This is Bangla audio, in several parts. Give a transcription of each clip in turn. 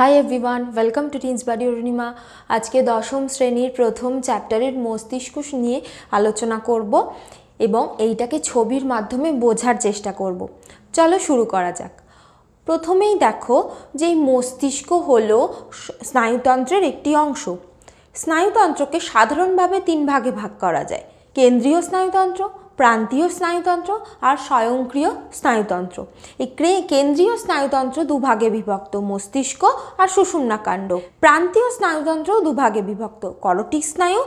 high everyone welcome to teens বাড়ি অরুণিমা আজকে দশম শ্রেণীর প্রথম চ্যাপ্টারের মস্তিষ্ক নিয়ে আলোচনা করব এবং এইটাকে ছবির মাধ্যমে বোঝার চেষ্টা করব চলো শুরু করা যাক প্রথমেই দেখো যে মস্তিষ্ক হল স্নায়ুতন্ত্রের একটি অংশ স্নায়ুতন্ত্রকে সাধারণভাবে তিন ভাগে ভাগ করা যায় কেন্দ্রীয় স্নায়ুতন্ত্র প্রান্তীয় স্নায়ুতন্ত্র আর স্বয়ংক্রিয় স্নায়ুতন্ত্র এই কেন্দ্রীয় স্নায়ুতন্ত্র দুভাগে বিভক্ত মস্তিষ্ক আর সুষুম্নাকাণ্ড প্রান্তীয় স্নায়ুতন্ত্র দুভাগে বিভক্ত করটিক স্নায়ু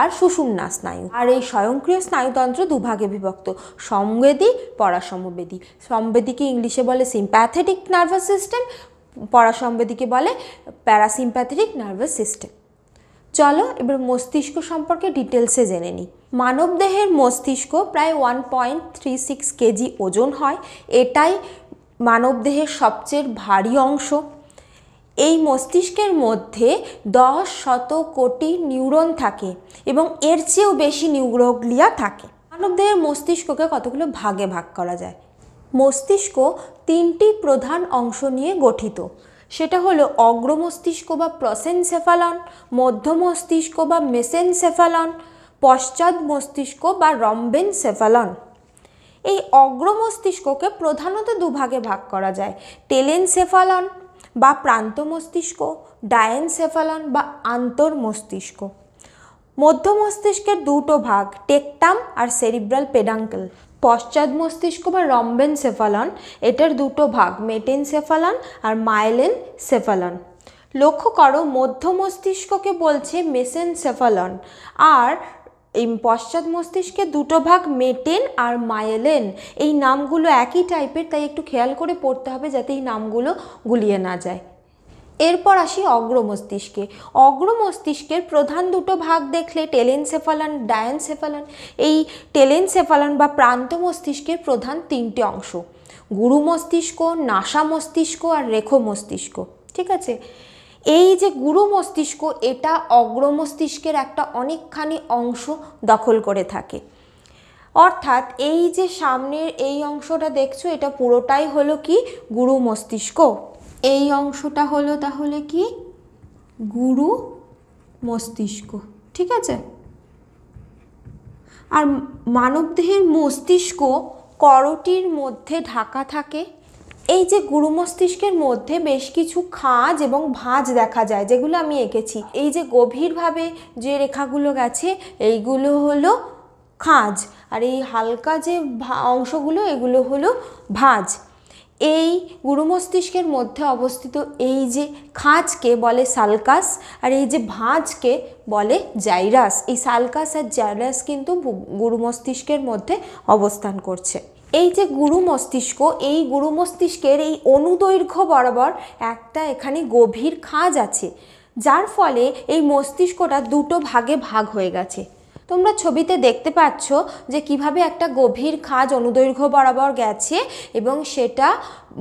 আর সুষুম্না স্নায়ু আর এই স্বয়ংক্রিয় স্নায়ুতন্ত্র দুভাগে বিভক্ত সংবেদী পরাসমবেদী সংবেদীকে ইংলিশে বলে সিম্প্যাথেটিক নার্ভাস সিস্টেম পরাসম্বেদীকে বলে প্যারাসিম্প্যাথেটিক নার্ভাস সিস্টেম চলো এবার মস্তিষ্ক সম্পর্কে ডিটেলসে জেনে নিই মানবদেহের মস্তিষ্ক প্রায় one point three six KG ওজন হয় এটাই মানবদেহের সবচেয়ে ভারী অংশ এই মস্তিষ্কের মধ্যে দশ শত কোটি নিউরন থাকে এবং এর চেয়েও বেশি নিউরোগ্লিয়া থাকে মানবদেহের মস্তিষ্ককে কতগুলো ভাগে ভাগ করা যায় মস্তিষ্ক তিনটি প্রধান অংশ নিয়ে গঠিত সেটা হলো অগ্রমস্তিষ্ক বা প্রসেনসেফালন মধ্যমস্তিষ্ক বা মেসেনসেফালন পশ্চাৎ মস্তিষ্ক বা রম্বেনসেফালন এই অগ্রমস্তিষ্ককে প্রধানত দুভাগে ভাগ করা যায় টেলেনসেফালন বা প্রান্ত মস্তিষ্ক ডায়েনসেফালন বা আন্তর্মস্তিষ্ক মধ্য মস্তিষ্কের দুটো ভাগ টেকটাম আর সেরিব্রাল পেডাঙ্কেল পশ্চাৎ মস্তিষ্ক বা রম্বেন সেফালন এটার দুটো ভাগ মেটেন সেফালন আর মাইলেন সেফালন লক্ষ্য করো মধ্য মস্তিষ্ককে বলছে মেসেন সেফালন আর এই পশ্চাৎ মস্তিষ্কে দুটো ভাগ মেটেন আর মায়েলেন এই নামগুলো একই টাইপের তাই একটু খেয়াল করে পড়তে হবে যাতে এই নামগুলো গুলিয়ে না যায় এরপর আসি অগ্রমস্তিষ্কে অগ্রমস্তিষ্কের প্রধান দুটো ভাগ দেখলে টেলেনসেফালান ডায়ানসেফালান এই সেফালন বা প্রান্ত মস্তিষ্কের প্রধান তিনটি অংশ গুরু মস্তিষ্ক নাসা মস্তিষ্ক আর রেখো মস্তিষ্ক ঠিক আছে এই যে গুরু মস্তিষ্ক এটা অগ্রমস্তিষ্কের একটা অনেকখানি অংশ দখল করে থাকে অর্থাৎ এই যে সামনের এই অংশটা দেখছো এটা পুরোটাই হলো কি গুরু মস্তিষ্ক এই অংশটা হলো তাহলে কি গুরু মস্তিষ্ক ঠিক আছে আর মানবদেহের মস্তিষ্ক করটির মধ্যে ঢাকা থাকে এই যে গুরু মস্তিষ্কের মধ্যে বেশ কিছু খাজ এবং ভাঁজ দেখা যায় যেগুলো আমি এঁকেছি এই যে গভীরভাবে যে রেখাগুলো গেছে এইগুলো হলো খাঁজ আর এই হালকা যে অংশগুলো এগুলো হলো ভাঁজ এই গুরু মস্তিষ্কের মধ্যে অবস্থিত এই যে খাঁজকে বলে সালকাস আর এই যে ভাঁজকে বলে জাইরাস এই সালকাস আর জাইরাস কিন্তু গুরু মস্তিষ্কের মধ্যে অবস্থান করছে এই যে গুরু মস্তিষ্ক এই গুরু মস্তিষ্কের এই অনুদৈর্ঘ্য বরাবর একটা এখানে গভীর খাঁজ আছে যার ফলে এই মস্তিষ্কটা দুটো ভাগে ভাগ হয়ে গেছে তোমরা ছবিতে দেখতে পাচ্ছ যে কিভাবে একটা গভীর খাজ অনুদৈর্ঘ্য বরাবর গেছে এবং সেটা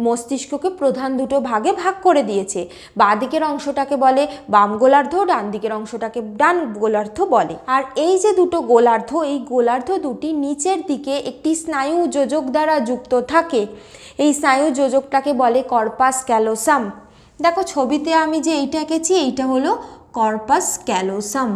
মস্তিষ্ককে প্রধান দুটো ভাগে ভাগ করে দিয়েছে দিকের অংশটাকে বলে বাম গোলার্ধ ডান দিকের অংশটাকে ডান গোলার্ধ বলে আর এই যে দুটো গোলার্ধ এই গোলার্ধ দুটি নিচের দিকে একটি স্নায়ু যোজক দ্বারা যুক্ত থাকে এই স্নায়ু যোজকটাকে বলে কর্পাস ক্যালোসাম দেখো ছবিতে আমি যে এইটা এঁকেছি এইটা হলো কর্পাস ক্যালোসাম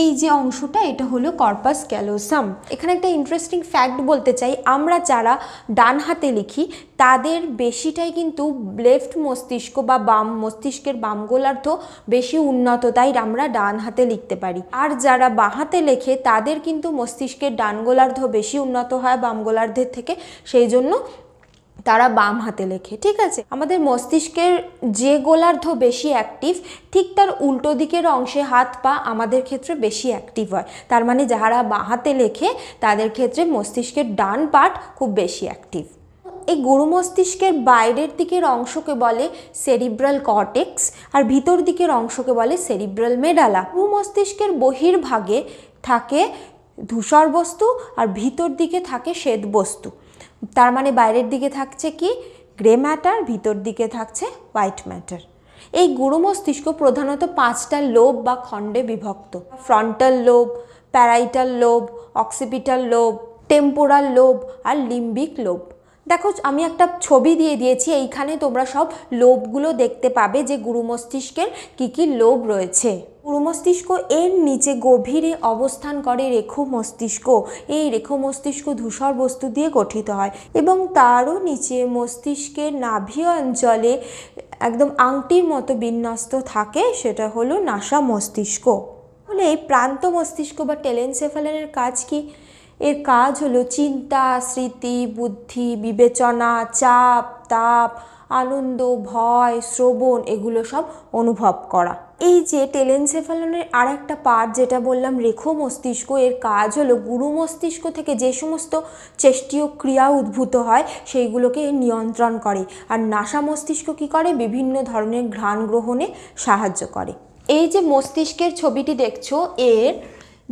এই যে অংশটা এটা হলো কর্পাস ক্যালোসাম এখানে একটা ইন্টারেস্টিং ফ্যাক্ট বলতে চাই আমরা যারা ডান হাতে লিখি তাদের বেশিটাই কিন্তু লেফট মস্তিষ্ক বা বাম মস্তিষ্কের বাম গোলার্ধ বেশি উন্নত তাই আমরা ডান হাতে লিখতে পারি আর যারা বাঁ হাতে লেখে তাদের কিন্তু মস্তিষ্কের ডান গোলার্ধ বেশি উন্নত হয় বাম গোলার্ধের থেকে সেই জন্য তারা বাম হাতে লেখে ঠিক আছে আমাদের মস্তিষ্কের যে গোলার্ধ বেশি অ্যাক্টিভ ঠিক তার উল্টো দিকের অংশে হাত পা আমাদের ক্ষেত্রে বেশি অ্যাক্টিভ হয় তার মানে যারা বাঁ হাতে লেখে তাদের ক্ষেত্রে মস্তিষ্কের ডান পার্ট খুব বেশি অ্যাক্টিভ এই গরু মস্তিষ্কের বাইরের দিকের অংশকে বলে সেরিব্রাল কর্টেক্স আর ভিতর দিকের অংশকে বলে সেরিব্রাল মেডালা গরু মস্তিষ্কের বহির্ভাগে থাকে ধূসর বস্তু আর ভিতর দিকে থাকে শ্বেত বস্তু তার মানে বাইরের দিকে থাকছে কি গ্রে ম্যাটার ভিতর দিকে থাকছে হোয়াইট ম্যাটার এই গুরু মস্তিষ্ক প্রধানত পাঁচটা লোব বা খণ্ডে বিভক্ত frontal lobe parietal lobe occipital lobe temporal lobe আর লিম্বিক লোব দেখো আমি একটা ছবি দিয়ে দিয়েছি এইখানে তোমরা সব লোভগুলো দেখতে পাবে যে গুরু মস্তিষ্কের কী কী লোভ রয়েছে পুরু মস্তিষ্ক এর নিচে গভীরে অবস্থান করে রেখু মস্তিষ্ক এই রেখু মস্তিষ্ক ধূসর বস্তু দিয়ে গঠিত হয় এবং তারও নিচে মস্তিষ্কের নাভি অঞ্চলে একদম আংটির মতো বিন্যস্ত থাকে সেটা হলো নাসা মস্তিষ্ক হলে এই প্রান্ত মস্তিষ্ক বা টেলেনসেফালেনের কাজ কি এর কাজ হলো চিন্তা স্মৃতি বুদ্ধি বিবেচনা চাপ তাপ আনন্দ ভয় শ্রবণ এগুলো সব অনুভব করা এই যে টেলেনসেফালনের আর একটা পার্ট যেটা বললাম রেখো মস্তিষ্ক এর কাজ হলো গুরু মস্তিষ্ক থেকে যে সমস্ত চেষ্টীয় ক্রিয়া উদ্ভূত হয় সেইগুলোকে নিয়ন্ত্রণ করে আর নাসা মস্তিষ্ক কী করে বিভিন্ন ধরনের ঘ্রাণ গ্রহণে সাহায্য করে এই যে মস্তিষ্কের ছবিটি দেখছো এর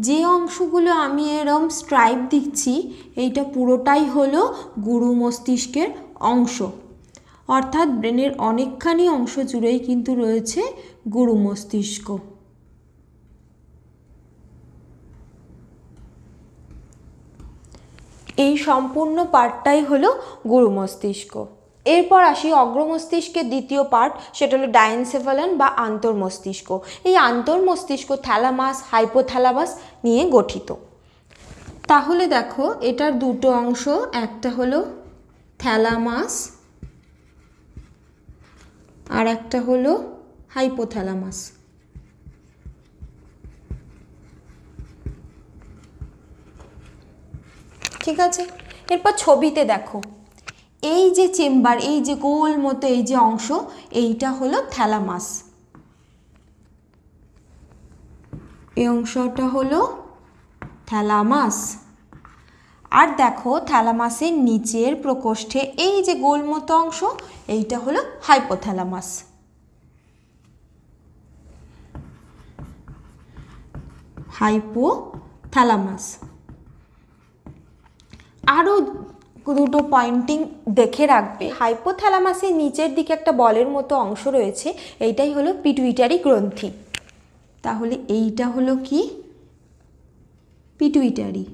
যে অংশগুলো আমি এরম স্ট্রাইপ দিচ্ছি এইটা পুরোটাই হলো গুরু মস্তিষ্কের অংশ অর্থাৎ ব্রেনের অনেকখানি অংশ জুড়েই কিন্তু রয়েছে গুরু মস্তিষ্ক এই সম্পূর্ণ পার্টটাই হলো গুরু মস্তিষ্ক এরপর আসি অগ্রমস্তিষ্কের দ্বিতীয় পার্ট সেটা হলো ডাইনসেফালান বা মস্তিষ্ক এই মস্তিষ্ক থ্যালামাস হাইপোথ্যালামাস নিয়ে গঠিত তাহলে দেখো এটার দুটো অংশ একটা হলো থ্যালামাস আর একটা হলো হাইপোথ্যালামাস ঠিক আছে এরপর ছবিতে দেখো এই যে চেম্বার এই যে গোল মতো এই যে অংশ এইটা হলো থ্যালামাস এই অংশটা হলো থ্যালামাস আর দেখো থ্যালামাসের নিচের প্রকোষ্ঠে এই যে গোলমতো অংশ এইটা হলো হাইপোথ্যালামাস হাইপো থ্যালামাস আরও দুটো পয়েন্টিং দেখে রাখবে হাইপোথ্যালামাসের নিচের দিকে একটা বলের মতো অংশ রয়েছে এইটাই হলো পিটুইটারি গ্রন্থি তাহলে এইটা হলো কি পিটুইটারি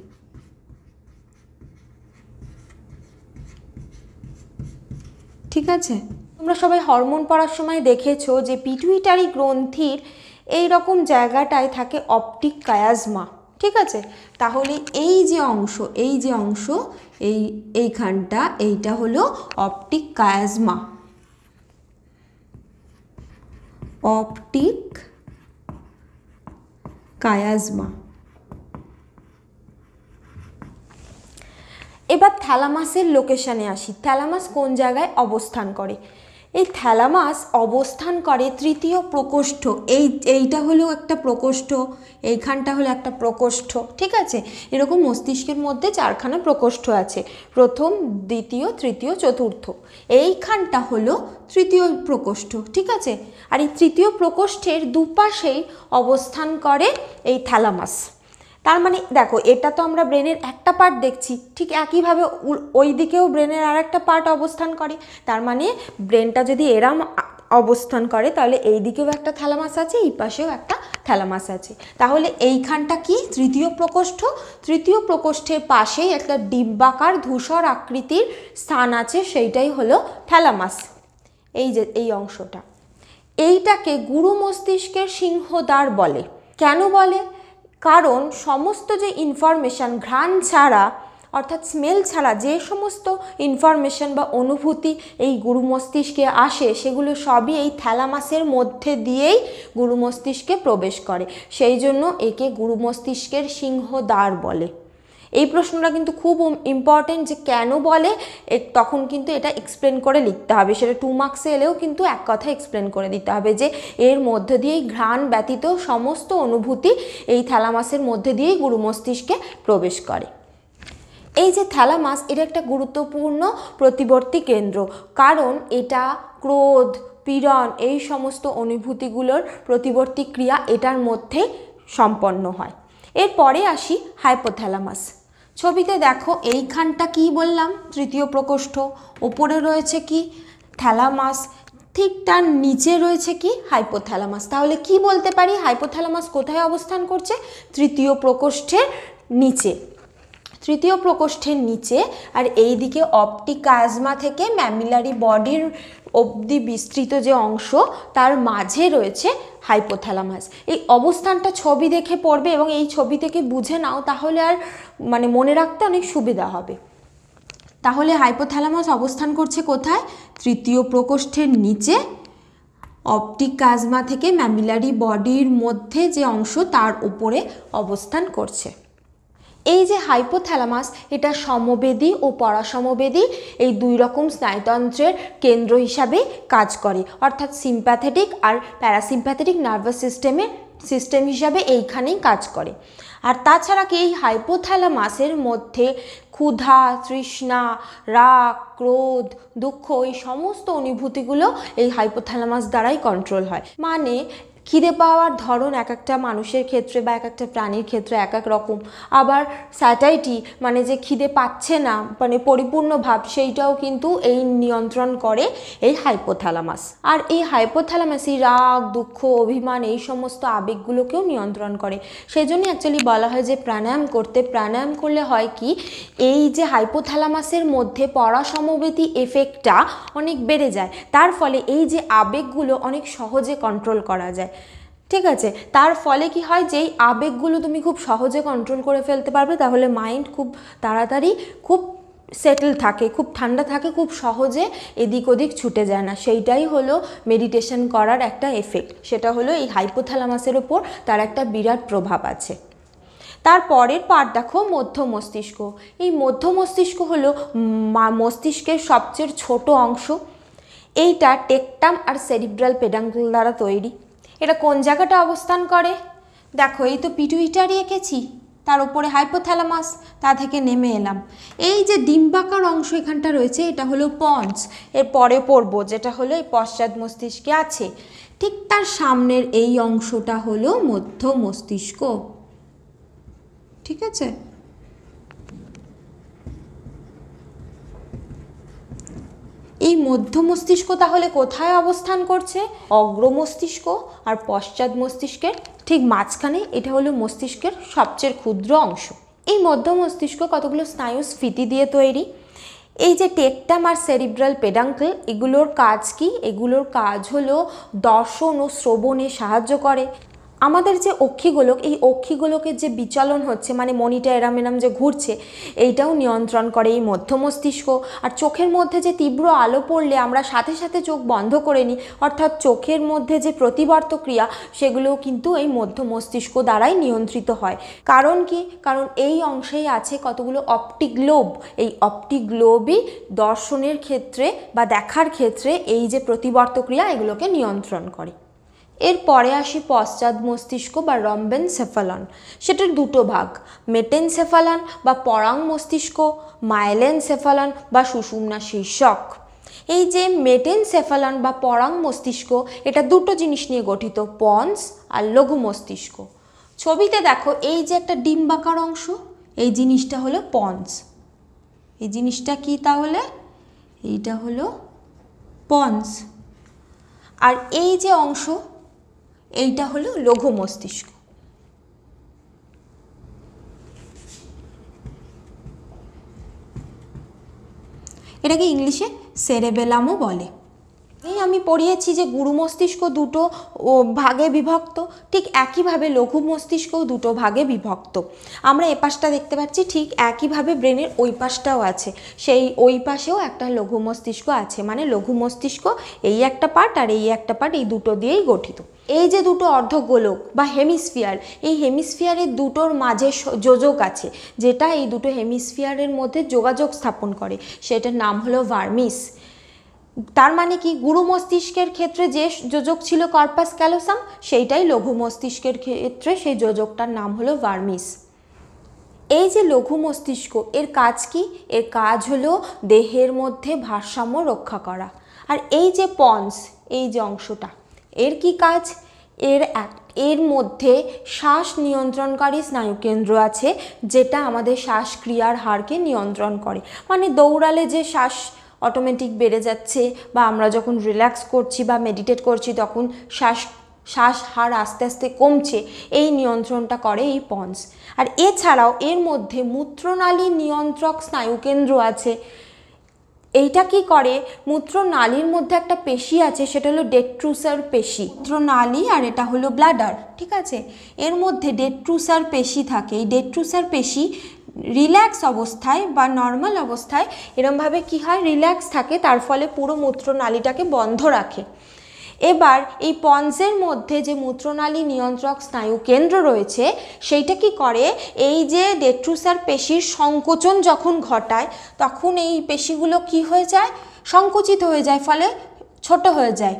ঠিক আছে তোমরা সবাই হরমোন পড়ার সময় দেখেছো যে পিটুইটারি গ্রন্থির এই রকম জায়গাটায় থাকে অপটিক কায়াজমা ঠিক আছে তাহলে এই যে অংশ এই যে অংশ এই এইখানটা এইটা হলো অপটিক কায়াজমা অপটিক কায়াজমা এবার থ্যালামাসের লোকেশানে আসি থ্যালামাস কোন জায়গায় অবস্থান করে এই থ্যালামাস অবস্থান করে তৃতীয় প্রকোষ্ঠ এই এইটা হলো একটা প্রকোষ্ঠ এইখানটা হলো একটা প্রকোষ্ঠ ঠিক আছে এরকম মস্তিষ্কের মধ্যে চারখানা প্রকোষ্ঠ আছে প্রথম দ্বিতীয় তৃতীয় চতুর্থ এইখানটা হলো তৃতীয় প্রকোষ্ঠ ঠিক আছে আর এই তৃতীয় প্রকোষ্ঠের দুপাশেই অবস্থান করে এই থ্যালামাস তার মানে দেখো এটা তো আমরা ব্রেনের একটা পার্ট দেখছি ঠিক একইভাবে ওই দিকেও ব্রেনের আর একটা পার্ট অবস্থান করে তার মানে ব্রেনটা যদি এরাম অবস্থান করে তাহলে এই দিকেও একটা থ্যালামাস আছে এই পাশেও একটা থ্যালামাস আছে তাহলে এইখানটা কি তৃতীয় প্রকোষ্ঠ তৃতীয় প্রকোষ্ঠের পাশেই একটা ডিব্বাকার ধূসর আকৃতির স্থান আছে সেইটাই হলো থ্যালামাস এই যে এই অংশটা এইটাকে গুরু মস্তিষ্কের সিংহদ্বার বলে কেন বলে কারণ সমস্ত যে ইনফরমেশান ঘ্রাণ ছাড়া অর্থাৎ স্মেল ছাড়া যে সমস্ত ইনফরমেশন বা অনুভূতি এই গুরু মস্তিষ্কে আসে সেগুলো সবই এই থ্যালামাসের মধ্যে দিয়েই গুরু মস্তিষ্কে প্রবেশ করে সেই জন্য একে গুরু মস্তিষ্কের সিংহদ্বার বলে এই প্রশ্নটা কিন্তু খুব ইম্পর্টেন্ট যে কেন বলে তখন কিন্তু এটা এক্সপ্লেন করে লিখতে হবে সেটা টু মার্কসে এলেও কিন্তু এক কথা এক্সপ্লেন করে দিতে হবে যে এর মধ্যে দিয়েই ঘ্রাণ ব্যতীত সমস্ত অনুভূতি এই থ্যালামাসের মধ্যে দিয়েই গুরু মস্তিষ্কে প্রবেশ করে এই যে থ্যালামাস এটা একটা গুরুত্বপূর্ণ প্রতিবর্তী কেন্দ্র কারণ এটা ক্রোধ পীড়ন এই সমস্ত অনুভূতিগুলোর প্রতিবর্তী ক্রিয়া এটার মধ্যে সম্পন্ন হয় এরপরে আসি হাইপোথ্যালামাস ছবিতে দেখো এইখানটা কি বললাম তৃতীয় প্রকোষ্ঠ ওপরে রয়েছে কি থ্যালামাস ঠিক তার নিচে রয়েছে কি হাইপোথ্যালামাস তাহলে কি বলতে পারি হাইপোথ্যালামাস কোথায় অবস্থান করছে তৃতীয় প্রকোষ্ঠের নিচে তৃতীয় প্রকোষ্ঠের নিচে আর এই দিকে অপটিকাজমা থেকে ম্যামিলারি বডির অবধি বিস্তৃত যে অংশ তার মাঝে রয়েছে হাইপোথ্যালামাস এই অবস্থানটা ছবি দেখে পড়বে এবং এই ছবি থেকে বুঝে নাও তাহলে আর মানে মনে রাখতে অনেক সুবিধা হবে তাহলে হাইপোথ্যালামাস অবস্থান করছে কোথায় তৃতীয় প্রকোষ্ঠের নিচে অপটিক কাজমা থেকে ম্যামিলারি বডির মধ্যে যে অংশ তার উপরে অবস্থান করছে এই যে হাইপোথ্যালামাস এটা সমবেদী ও পরাসমবেদী এই দুই রকম স্নায়ুতন্ত্রের কেন্দ্র হিসাবে কাজ করে অর্থাৎ সিম্প্যাথেটিক আর প্যারাসিম্প্যাথেটিক নার্ভাস সিস্টেমের সিস্টেম হিসাবে এইখানেই কাজ করে আর তাছাড়া কি এই হাইপোথ্যালামাসের মধ্যে ক্ষুধা তৃষ্ণা রাগ ক্রোধ দুঃখ এই সমস্ত অনুভূতিগুলো এই হাইপোথ্যালামাস দ্বারাই কন্ট্রোল হয় মানে খিদে পাওয়ার ধরন এক একটা মানুষের ক্ষেত্রে বা এক একটা প্রাণীর ক্ষেত্রে এক এক রকম আবার স্যাটাইটি মানে যে খিদে পাচ্ছে না মানে পরিপূর্ণ ভাব সেইটাও কিন্তু এই নিয়ন্ত্রণ করে এই হাইপোথ্যালামাস আর এই হাইপোথ্যালামাসই রাগ দুঃখ অভিমান এই সমস্ত আবেগগুলোকেও নিয়ন্ত্রণ করে সেই জন্য অ্যাকচুয়ালি বলা হয় যে প্রাণায়াম করতে প্রাণায়াম করলে হয় কি এই যে হাইপোথ্যালামাসের মধ্যে সমবেতি এফেক্টটা অনেক বেড়ে যায় তার ফলে এই যে আবেগগুলো অনেক সহজে কন্ট্রোল করা যায় ঠিক আছে তার ফলে কি হয় যেই আবেগগুলো তুমি খুব সহজে কন্ট্রোল করে ফেলতে পারবে তাহলে মাইন্ড খুব তাড়াতাড়ি খুব সেটেল থাকে খুব ঠান্ডা থাকে খুব সহজে এদিক ওদিক ছুটে যায় না সেইটাই হলো মেডিটেশন করার একটা এফেক্ট সেটা হলো এই হাইপোথ্যালামাসের ওপর তার একটা বিরাট প্রভাব আছে তারপরের পার্ট দেখো মধ্য মস্তিষ্ক এই মধ্য মস্তিষ্ক হলো মস্তিষ্কের সবচেয়ে ছোট অংশ এইটা টেকটাম আর সেরিব্রাল পেডাঙ্গল দ্বারা তৈরি এটা কোন জায়গাটা অবস্থান করে দেখো এই তো পিটুইটারি এঁকেছি তার উপরে হাইপোথ্যালামাস তা থেকে নেমে এলাম এই যে ডিম্বাকার অংশ এখানটা রয়েছে এটা হলো পঞ্চ এর পরে পড়ব যেটা হলো এই পশ্চাৎ মস্তিষ্কে আছে ঠিক তার সামনের এই অংশটা হলো মধ্য মস্তিষ্ক ঠিক আছে এই মধ্য মস্তিষ্ক তাহলে কোথায় অবস্থান করছে অগ্র মস্তিষ্ক আর পশ্চাৎ মস্তিষ্কের ঠিক মাঝখানে এটা হলো মস্তিষ্কের সবচেয়ে ক্ষুদ্র অংশ এই মধ্য মস্তিষ্ক কতগুলো স্নায়ু স্ফীতি দিয়ে তৈরি এই যে টেকটাম আর সেরিব্রাল পেডাঙ্কল এগুলোর কাজ কি এগুলোর কাজ হলো দর্শন ও শ্রবণে সাহায্য করে আমাদের যে অক্ষিগোলক এই অক্ষিগোলকের যে বিচলন হচ্ছে মানে মনিটা এরাম এরাম যে ঘুরছে এইটাও নিয়ন্ত্রণ করে এই মধ্য মস্তিষ্ক আর চোখের মধ্যে যে তীব্র আলো পড়লে আমরা সাথে সাথে চোখ বন্ধ করে নিই অর্থাৎ চোখের মধ্যে যে প্রতিবর্ত ক্রিয়া সেগুলোও কিন্তু এই মধ্য মস্তিষ্ক দ্বারাই নিয়ন্ত্রিত হয় কারণ কি কারণ এই অংশেই আছে কতগুলো অপটিক গ্লোব এই অপটিক গ্লোবই দর্শনের ক্ষেত্রে বা দেখার ক্ষেত্রে এই যে প্রতিবর্ত ক্রিয়া এগুলোকে নিয়ন্ত্রণ করে এরপরে আসি পশ্চাৎ মস্তিষ্ক বা সেফালন সেটার দুটো ভাগ মেটেন সেফালন বা পরাং মস্তিষ্ক সেফালন বা সুষুমনা শীর্ষক এই যে মেটেন সেফালন বা পরাং মস্তিষ্ক এটা দুটো জিনিস নিয়ে গঠিত পন্স আর লঘু মস্তিষ্ক ছবিতে দেখো এই যে একটা ডিম্বাকার অংশ এই জিনিসটা হলো পন্স এই জিনিসটা কি তাহলে এইটা হলো পন্স আর এই যে অংশ এইটা হলো লঘু মস্তিষ্ক এটাকে ইংলিশে সেরেবেলামও বলে আমি পড়িয়েছি যে গুরু মস্তিষ্ক দুটো ভাগে বিভক্ত ঠিক একইভাবে লঘু মস্তিষ্কও দুটো ভাগে বিভক্ত আমরা এ পাশটা দেখতে পাচ্ছি ঠিক একইভাবে ব্রেনের ওই পাশটাও আছে সেই ওই পাশেও একটা লঘু মস্তিষ্ক আছে মানে লঘু মস্তিষ্ক এই একটা পার্ট আর এই একটা পার্ট এই দুটো দিয়েই গঠিত এই যে দুটো অর্ধগোলক বা হেমিসফিয়ার এই হেমিসফিয়ারের দুটোর মাঝে যোজক আছে যেটা এই দুটো হেমিসফিয়ারের মধ্যে যোগাযোগ স্থাপন করে সেটার নাম হলো ভার্মিস তার মানে কি গুরু মস্তিষ্কের ক্ষেত্রে যে যোজক ছিল কর্পাস ক্যালোসাম সেইটাই লঘু মস্তিষ্কের ক্ষেত্রে সেই যোজকটার নাম হলো ভার্মিস এই যে লঘু মস্তিষ্ক এর কাজ কি এর কাজ হলো দেহের মধ্যে ভারসাম্য রক্ষা করা আর এই যে পন্স এই যে অংশটা এর কি কাজ এর এক এর মধ্যে শ্বাস নিয়ন্ত্রণকারী স্নায়ুকেন্দ্র আছে যেটা আমাদের শ্বাসক্রিয়ার হারকে নিয়ন্ত্রণ করে মানে দৌড়ালে যে শ্বাস অটোমেটিক বেড়ে যাচ্ছে বা আমরা যখন রিল্যাক্স করছি বা মেডিটেট করছি তখন শ্বাস শ্বাস হার আস্তে আস্তে কমছে এই নিয়ন্ত্রণটা করে এই পন্স আর এছাড়াও এর মধ্যে মূত্রনালী নিয়ন্ত্রক স্নায়ুকেন্দ্র আছে এইটা কি করে মূত্রনালীর মধ্যে একটা পেশি আছে সেটা হলো ডেট্রুসার পেশি মূত্রনালী আর এটা হলো ব্লাডার ঠিক আছে এর মধ্যে ডেট্রুসার পেশি থাকে এই ডেট্রুসার পেশি রিল্যাক্স অবস্থায় বা নর্মাল অবস্থায় এরমভাবে কি হয় রিল্যাক্স থাকে তার ফলে পুরো মূত্রনালীটাকে বন্ধ রাখে এবার এই পঞ্জের মধ্যে যে মূত্রনালী নিয়ন্ত্রক স্নায়ু কেন্দ্র রয়েছে সেইটা কি করে এই যে ডেট্রুসার পেশির সংকোচন যখন ঘটায় তখন এই পেশিগুলো কি হয়ে যায় সংকুচিত হয়ে যায় ফলে ছোট হয়ে যায়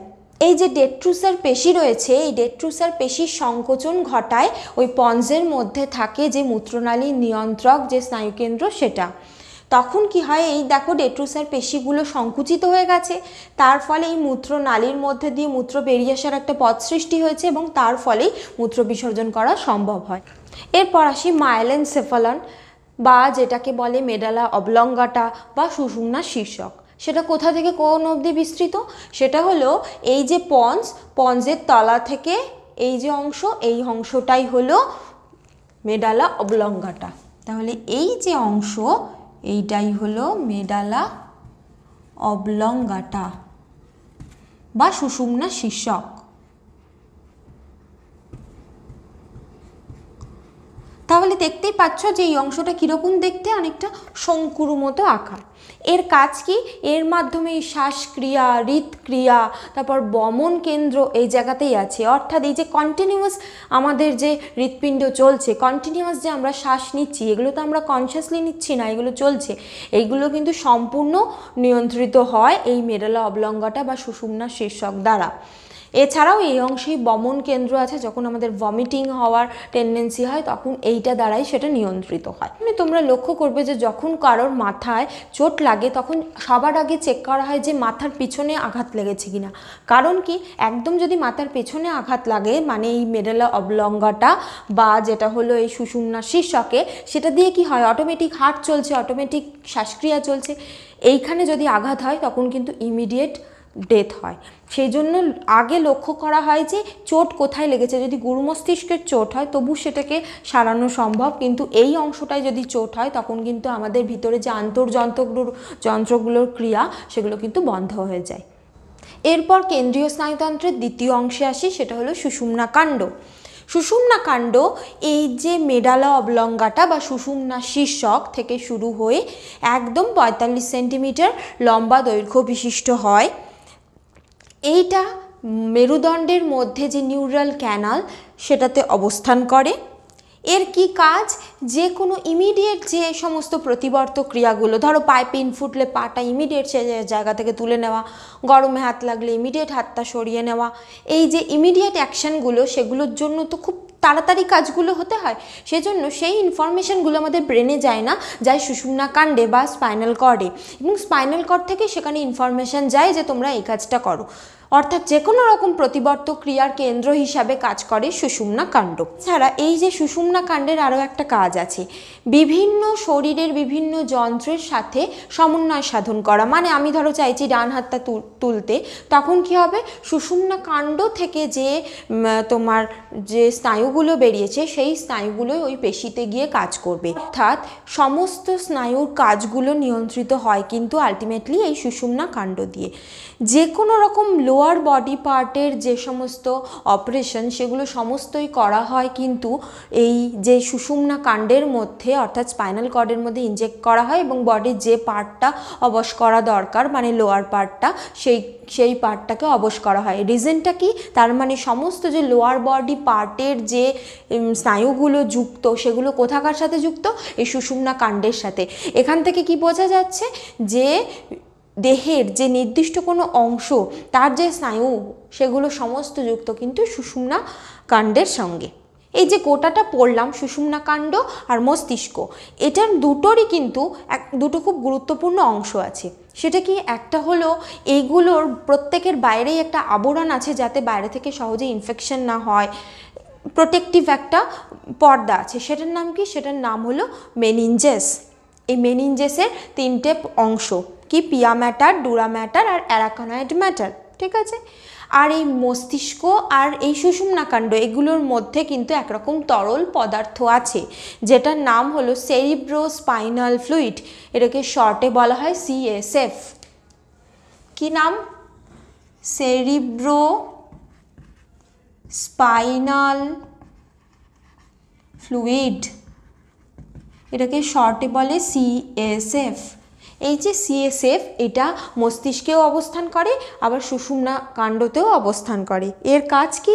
এই যে ডেট্রুসার পেশি রয়েছে এই ডেট্রুসার পেশির সংকোচন ঘটায় ওই পঞ্জের মধ্যে থাকে যে মূত্রনালী নিয়ন্ত্রক যে স্নায়ুকেন্দ্র সেটা তখন কি হয় এই দেখো ডেট্রুসার পেশিগুলো সংকুচিত হয়ে গেছে তার ফলে এই মূত্রনালীর মধ্যে দিয়ে মূত্র বেরিয়ে আসার একটা পথ সৃষ্টি হয়েছে এবং তার ফলেই মূত্র বিসর্জন করা সম্ভব হয় এরপর আসি মাইলেন সেফালন বা যেটাকে বলে মেডালা অবলঙ্গাটা বা সুষুম্না শীর্ষক সেটা কোথা থেকে কোন অবধি বিস্তৃত সেটা হলো এই যে পঞ্জ পঞ্জের তলা থেকে এই যে অংশ এই অংশটাই হলো মেডালা অবলঙ্গাটা তাহলে এই যে অংশ এইটাই হলো মেডালা অবলঙ্গাটা বা সুষুম্না শীর্ষক তাহলে দেখতেই পাচ্ছ যে এই অংশটা কীরকম দেখতে অনেকটা শঙ্কুর মতো আঁকা এর কাজ কি এর মাধ্যমে এই শ্বাসক্রিয়া হৃৎক্রিয়া তারপর বমন কেন্দ্র এই জায়গাতেই আছে অর্থাৎ এই যে কন্টিনিউয়াস আমাদের যে হৃৎপিণ্ড চলছে কন্টিনিউয়াস যে আমরা শ্বাস নিচ্ছি এগুলো তো আমরা কনসিয়াসলি নিচ্ছি না এগুলো চলছে এইগুলো কিন্তু সম্পূর্ণ নিয়ন্ত্রিত হয় এই মেডালা অবলঙ্গটা বা সুষুম্না শীর্ষক দ্বারা এছাড়াও এই অংশেই বমন কেন্দ্র আছে যখন আমাদের ভমিটিং হওয়ার টেন্ডেন্সি হয় তখন এইটা দ্বারাই সেটা নিয়ন্ত্রিত হয় মানে তোমরা লক্ষ্য করবে যে যখন কারোর মাথায় চোট লাগে তখন সবার আগে চেক করা হয় যে মাথার পিছনে আঘাত লেগেছে কিনা কারণ কি একদম যদি মাথার পেছনে আঘাত লাগে মানে এই মেডেলা অবলঙ্গাটা বা যেটা হলো এই সুষুম্না শীর্ষকে সেটা দিয়ে কি হয় অটোমেটিক হার্ট চলছে অটোমেটিক শ্বাসক্রিয়া চলছে এইখানে যদি আঘাত হয় তখন কিন্তু ইমিডিয়েট ডেথ হয় সেই জন্য আগে লক্ষ্য করা হয় যে চোট কোথায় লেগেছে যদি গুরু মস্তিষ্কের চোট হয় তবু সেটাকে সারানো সম্ভব কিন্তু এই অংশটায় যদি চোট হয় তখন কিন্তু আমাদের ভিতরে যে আন্তর্যন্ত্রগুলোর যন্ত্রগুলোর ক্রিয়া সেগুলো কিন্তু বন্ধ হয়ে যায় এরপর কেন্দ্রীয় স্নায়ুতন্ত্রের দ্বিতীয় অংশে আসি সেটা হলো সুষুমনা কাণ্ড সুষুম্না কাণ্ড এই যে মেডালা অবলঙ্গাটা বা সুষুম্না শীর্ষক থেকে শুরু হয়ে একদম পঁয়তাল্লিশ সেন্টিমিটার লম্বা দৈর্ঘ্য বিশিষ্ট হয় এইটা মেরুদণ্ডের মধ্যে যে নিউরাল ক্যানাল সেটাতে অবস্থান করে এর কি কাজ যে কোনো ইমিডিয়েট যে সমস্ত প্রতিবর্ত ক্রিয়াগুলো ধরো পাইপ ইন ফুটলে পাটা ইমিডিয়েট সে জায়গা থেকে তুলে নেওয়া গরমে হাত লাগলে ইমিডিয়েট হাতটা সরিয়ে নেওয়া এই যে ইমিডিয়েট অ্যাকশানগুলো সেগুলোর জন্য তো খুব তাড়াতাড়ি কাজগুলো হতে হয় সেজন্য সেই ইনফরমেশানগুলো আমাদের ব্রেনে যায় না যায় সুষুমনা কাণ্ডে বা স্পাইনাল কর্ডে এবং স্পাইনাল কর্ড থেকে সেখানে ইনফরমেশান যায় যে তোমরা এই কাজটা করো অর্থাৎ যে কোনো রকম প্রতিবর্ত ক্রিয়ার কেন্দ্র হিসাবে কাজ করে সুষুমনা কাণ্ড ছাড়া এই যে সুষুমনা কাণ্ডের আরও একটা কাজ কাজ আছে বিভিন্ন শরীরের বিভিন্ন যন্ত্রের সাথে সমন্বয় সাধন করা মানে আমি ধরো চাইছি ডান হাতটা তুলতে তখন কি হবে সুষুম্না কাণ্ড থেকে যে তোমার যে স্নায়ুগুলো বেরিয়েছে সেই স্নায়ুগুলো ওই পেশিতে গিয়ে কাজ করবে অর্থাৎ সমস্ত স্নায়ুর কাজগুলো নিয়ন্ত্রিত হয় কিন্তু আলটিমেটলি এই সুষুম্না কাণ্ড দিয়ে যে কোনো রকম লোয়ার বডি পার্টের যে সমস্ত অপারেশন সেগুলো সমস্তই করা হয় কিন্তু এই যে সুষুম্না কাণ্ড কাণ্ডের মধ্যে অর্থাৎ স্পাইনাল কর্ডের মধ্যে ইনজেক্ট করা হয় এবং বডির যে পার্টটা অবশ করা দরকার মানে লোয়ার পার্টটা সেই সেই পার্টটাকে অবশ করা হয় রিজনটা কি তার মানে সমস্ত যে লোয়ার বডি পার্টের যে স্নায়ুগুলো যুক্ত সেগুলো কোথাকার সাথে যুক্ত এই সুষুমনা কাণ্ডের সাথে এখান থেকে কি বোঝা যাচ্ছে যে দেহের যে নির্দিষ্ট কোনো অংশ তার যে স্নায়ু সেগুলো সমস্ত যুক্ত কিন্তু সুষুমনা কাণ্ডের সঙ্গে এই যে গোটাটা পড়লাম সুষুম্নাকাণ্ড আর মস্তিষ্ক এটার দুটোরই কিন্তু এক দুটো খুব গুরুত্বপূর্ণ অংশ আছে সেটা কি একটা হলো এইগুলোর প্রত্যেকের বাইরেই একটা আবরণ আছে যাতে বাইরে থেকে সহজে ইনফেকশন না হয় প্রোটেকটিভ একটা পর্দা আছে সেটার নাম কি সেটার নাম হলো মেনিনজেস এই মেনিনজেসের তিনটে অংশ কি পিয়া ম্যাটার ডুরা ম্যাটার আর অ্যারাকানয়েড ম্যাটার ঠিক আছে আর এই মস্তিষ্ক আর এই সুষুম্নাকাণ্ড এগুলোর মধ্যে কিন্তু একরকম তরল পদার্থ আছে যেটার নাম হলো সেরিব্রো স্পাইনাল ফ্লুইড এটাকে শর্টে বলা হয় সিএসএফ কি নাম সেরিব্রো স্পাইনাল ফ্লুইড এটাকে শর্টে বলে সিএসএফ এই যে সিএসএফ এটা মস্তিষ্কেও অবস্থান করে আবার সুষুম্না কাণ্ডতেও অবস্থান করে এর কাজ কি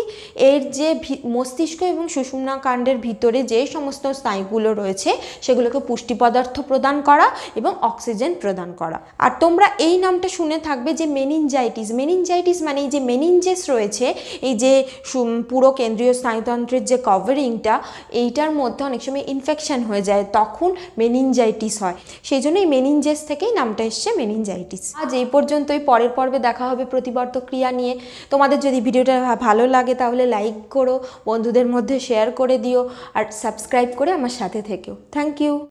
এর যে মস্তিষ্ক এবং সুষুমনা কাণ্ডের ভিতরে যে সমস্ত স্নায়ুগুলো রয়েছে সেগুলোকে পুষ্টি পদার্থ প্রদান করা এবং অক্সিজেন প্রদান করা আর তোমরা এই নামটা শুনে থাকবে যে মেনিনজাইটিস মেনিনজাইটিস মানে এই যে মেনিনজেস রয়েছে এই যে পুরো কেন্দ্রীয় স্নায়ুতন্ত্রের যে কভারিংটা এইটার মধ্যে অনেক সময় ইনফেকশান হয়ে যায় তখন মেনিনজাইটিস হয় সেই জন্য এই মেনিনজেস থেকেই নামটা এসছে মেনিনজাইটিস আজ এই পর্যন্তই পরের পর্বে দেখা হবে প্রতিবর্ত ক্রিয়া নিয়ে তোমাদের যদি ভিডিওটা ভালো লাগে তাহলে লাইক করো বন্ধুদের মধ্যে শেয়ার করে দিও আর সাবস্ক্রাইব করে আমার সাথে থেকেও থ্যাংক ইউ